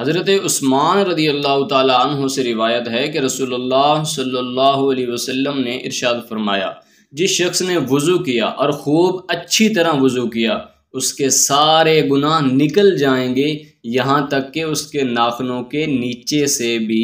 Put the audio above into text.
हज़रत उस्मान रदी अल्लाह तन से रिवायत है कि रसोल्ला सल्ला वसम ने इरशाद फरमाया जिस शख्स ने वज़ू किया और खूब अच्छी तरह वज़ू किया उसके सारे गुनाह निकल जाएंगे यहाँ तक कि उसके नाखनों के नीचे से भी